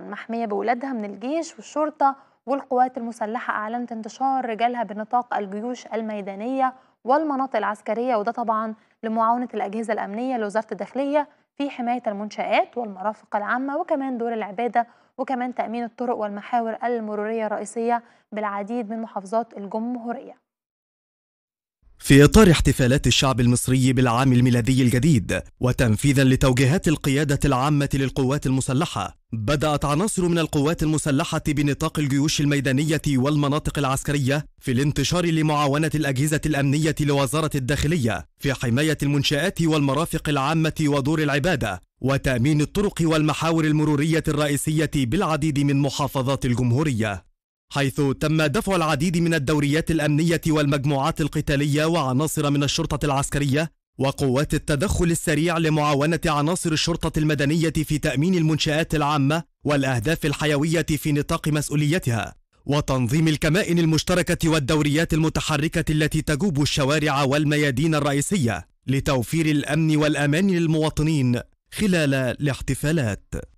محمية بولادها من الجيش والشرطة والقوات المسلحة أعلنت انتشار رجالها بنطاق الجيوش الميدانية والمناطق العسكرية وده طبعا لمعاونة الأجهزة الأمنية لوزارة الداخلية في حماية المنشآت والمرافق العامة وكمان دور العبادة وكمان تأمين الطرق والمحاور المرورية الرئيسية بالعديد من محافظات الجمهورية في إطار احتفالات الشعب المصري بالعام الميلادي الجديد وتنفيذا لتوجيهات القيادة العامة للقوات المسلحة بدأت عناصر من القوات المسلحة بنطاق الجيوش الميدانية والمناطق العسكرية في الانتشار لمعاونة الأجهزة الأمنية لوزارة الداخلية في حماية المنشآت والمرافق العامة ودور العبادة وتأمين الطرق والمحاور المرورية الرئيسية بالعديد من محافظات الجمهورية حيث تم دفع العديد من الدوريات الأمنية والمجموعات القتالية وعناصر من الشرطة العسكرية وقوات التدخل السريع لمعاونة عناصر الشرطة المدنية في تأمين المنشآت العامة والأهداف الحيوية في نطاق مسؤوليتها وتنظيم الكمائن المشتركة والدوريات المتحركة التي تجوب الشوارع والميادين الرئيسية لتوفير الأمن والأمان للمواطنين خلال الاحتفالات